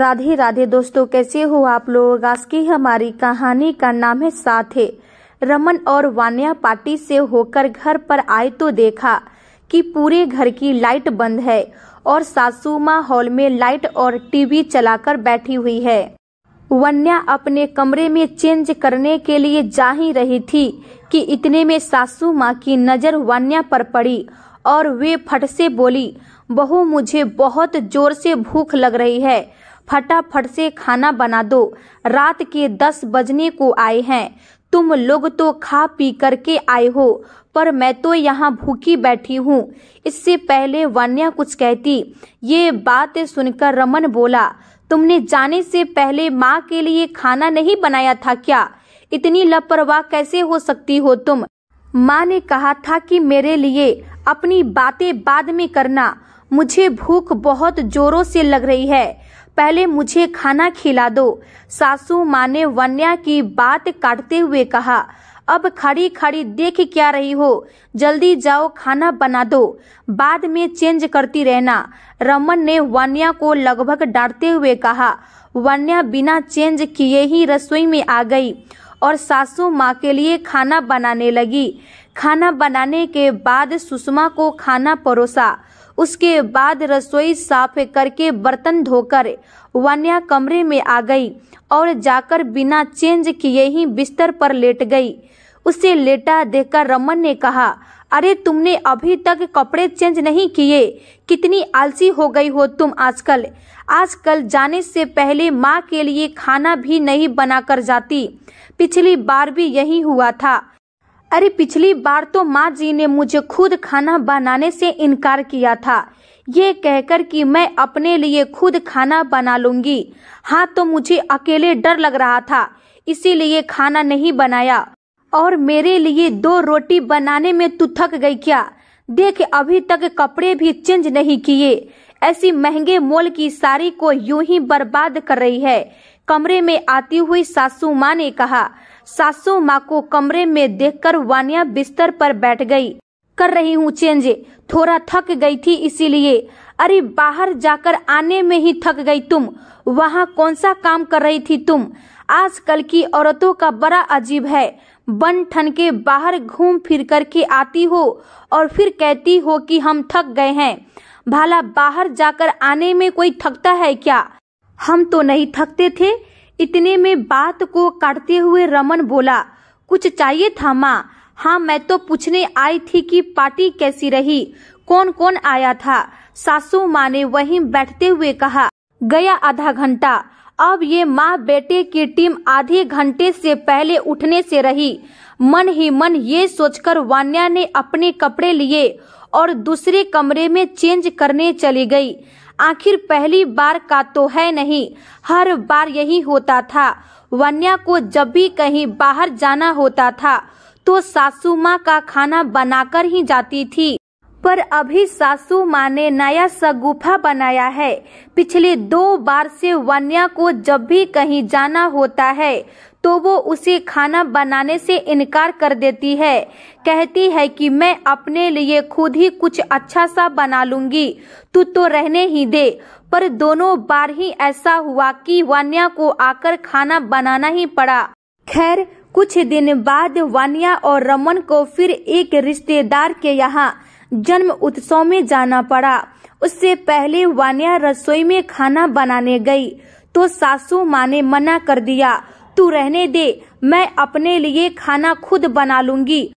राधे राधे दोस्तों कैसे हो आप लोग आज की हमारी कहानी का नाम है साथे रमन और वान्या पार्टी से होकर घर पर आए तो देखा कि पूरे घर की लाइट बंद है और सासू माँ हॉल में लाइट और टीवी चलाकर बैठी हुई है वन्या अपने कमरे में चेंज करने के लिए जा ही रही थी कि इतने में सासू माँ की नज़र वन्या पर पड़ी और वे फट से बोली बहू मुझे बहुत जोर से भूख लग रही है फटाफट से खाना बना दो रात के दस बजने को आए हैं तुम लोग तो खा पी करके आए हो पर मैं तो यहाँ भूखी बैठी हूँ इससे पहले वान्या कुछ कहती ये बात सुनकर रमन बोला तुमने जाने से पहले माँ के लिए खाना नहीं बनाया था क्या इतनी लापरवाह कैसे हो सकती हो तुम माँ ने कहा था कि मेरे लिए अपनी बातें बाद में करना मुझे भूख बहुत जोरों से लग रही है पहले मुझे खाना खिला दो सासू माँ ने वन्या की बात काटते हुए कहा अब खड़ी खड़ी देख क्या रही हो जल्दी जाओ खाना बना दो बाद में चेंज करती रहना रमन ने वन्या को लगभग डांटते हुए कहा वन्या बिना चेंज किए ही रसोई में आ गई और सासू माँ के लिए खाना बनाने लगी खाना बनाने के बाद सुषमा को खाना परोसा उसके बाद रसोई साफ करके बर्तन धोकर वन्या कमरे में आ गई और जाकर बिना चेंज किए ही बिस्तर पर लेट गई उसे लेटा देखकर रमन ने कहा अरे तुमने अभी तक कपड़े चेंज नहीं किए कितनी आलसी हो गई हो तुम आजकल आजकल जाने से पहले माँ के लिए खाना भी नहीं बनाकर जाती पिछली बार भी यही हुआ था अरे पिछली बार तो माँ जी ने मुझे खुद खाना बनाने से इनकार किया था ये कहकर कि मैं अपने लिए खुद खाना बना लूंगी हाँ तो मुझे अकेले डर लग रहा था इसीलिए खाना नहीं बनाया और मेरे लिए दो रोटी बनाने में तू थक गई क्या देख अभी तक कपड़े भी चेंज नहीं किए ऐसी महंगे मोल की साड़ी को यूं ही बर्बाद कर रही है कमरे में आती हुई सासू माँ ने कहा सासू माँ को कमरे में देखकर वानिया बिस्तर पर बैठ गई कर रही हूँ चेंज थोड़ा थक गई थी इसीलिए अरे बाहर जाकर आने में ही थक गई तुम वहाँ कौन सा काम कर रही थी तुम आजकल की औरतों का बड़ा अजीब है बन ठन के बाहर घूम फिर कर के आती हो और फिर कहती हो कि हम थक गए हैं भाला बाहर जाकर आने में कोई थकता है क्या हम तो नहीं थकते थे इतने में बात को काटते हुए रमन बोला कुछ चाहिए था माँ हाँ मैं तो पूछने आई थी कि पार्टी कैसी रही कौन कौन आया था सासू माँ ने वहीं बैठते हुए कहा गया आधा घंटा अब ये माँ बेटे की टीम आधे घंटे से पहले उठने से रही मन ही मन ये सोचकर वान्या ने अपने कपड़े लिए और दूसरे कमरे में चेंज करने चली गई आखिर पहली बार का तो है नहीं हर बार यही होता था वन्या को जब भी कहीं बाहर जाना होता था तो सासू माँ का खाना बनाकर ही जाती थी पर अभी सासू माँ ने नया गुफा बनाया है पिछले दो बार से वन्या को जब भी कहीं जाना होता है तो वो उसे खाना बनाने से इनकार कर देती है कहती है कि मैं अपने लिए खुद ही कुछ अच्छा सा बना लूंगी तू तो रहने ही दे पर दोनों बार ही ऐसा हुआ कि वन्या को आकर खाना बनाना ही पड़ा खैर कुछ दिन बाद वानिया और रमन को फिर एक रिश्तेदार के यहाँ जन्म उत्सव में जाना पड़ा उससे पहले वान्या रसोई में खाना बनाने गई तो सासू माँ ने मना कर दिया तू रहने दे मैं अपने लिए खाना खुद बना लूंगी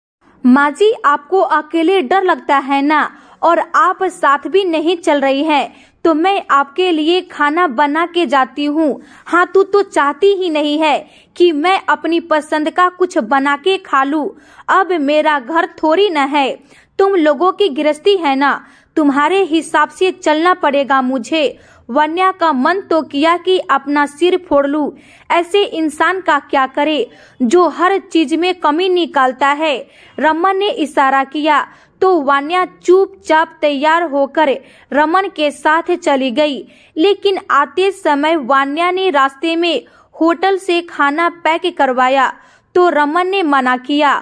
माँ जी आपको अकेले डर लगता है ना और आप साथ भी नहीं चल रही हैं तो मैं आपके लिए खाना बना के जाती हूँ हाँ तू तो चाहती ही नहीं है कि मैं अपनी पसंद का कुछ बना के खा लू अब मेरा घर थोड़ी न है तुम लोगों की गृहस्थी है ना तुम्हारे हिसाब से चलना पड़ेगा मुझे वन्या का मन तो किया कि अपना सिर फोड़ लू ऐसे इंसान का क्या करे जो हर चीज में कमी निकालता है रमन ने इशारा किया तो वान्या चुपचाप तैयार होकर रमन के साथ चली गई लेकिन आते समय वान्या ने रास्ते में होटल से खाना पैक करवाया तो रमन ने मना किया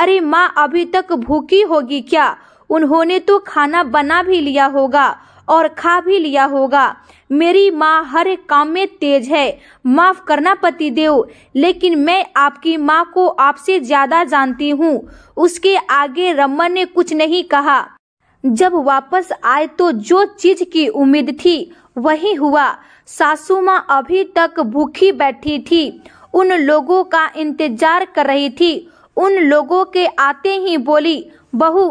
अरे माँ अभी तक भूखी होगी क्या उन्होंने तो खाना बना भी लिया होगा और खा भी लिया होगा मेरी माँ हर काम में तेज है माफ करना पति देव लेकिन मैं आपकी माँ को आपसे ज्यादा जानती हूँ उसके आगे रमन ने कुछ नहीं कहा जब वापस आए तो जो चीज की उम्मीद थी वही हुआ सासू माँ अभी तक भूखी बैठी थी उन लोगों का इंतजार कर रही थी उन लोगों के आते ही बोली बहू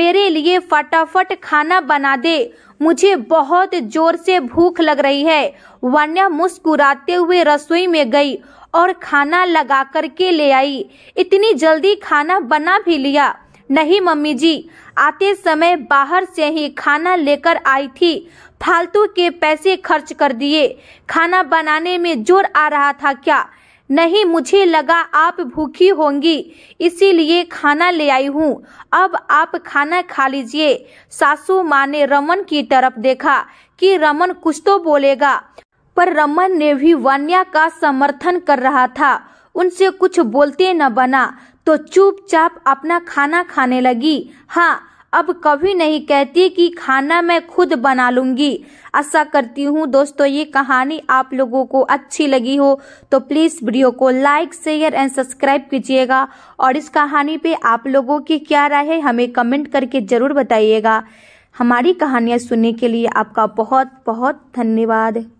मेरे लिए फटाफट खाना बना दे मुझे बहुत जोर से भूख लग रही है वान्या मुस्कुराते हुए रसोई में गई और खाना लगा कर के ले आई इतनी जल्दी खाना बना भी लिया नहीं मम्मी जी आते समय बाहर से ही खाना लेकर आई थी फालतू के पैसे खर्च कर दिए खाना बनाने में जोर आ रहा था क्या नहीं मुझे लगा आप भूखी होंगी इसीलिए खाना ले आई हूँ अब आप खाना खा लीजिए सासू माँ ने रमन की तरफ देखा कि रमन कुछ तो बोलेगा पर रमन ने भी वान्या का समर्थन कर रहा था उनसे कुछ बोलते न बना तो चुपचाप अपना खाना खाने लगी हाँ अब कभी नहीं कहती कि खाना मैं खुद बना लूँगी आशा करती हूँ दोस्तों ये कहानी आप लोगों को अच्छी लगी हो तो प्लीज़ वीडियो को लाइक शेयर एंड सब्सक्राइब कीजिएगा और इस कहानी पे आप लोगों की क्या राय है हमें कमेंट करके ज़रूर बताइएगा हमारी कहानियाँ सुनने के लिए आपका बहुत बहुत धन्यवाद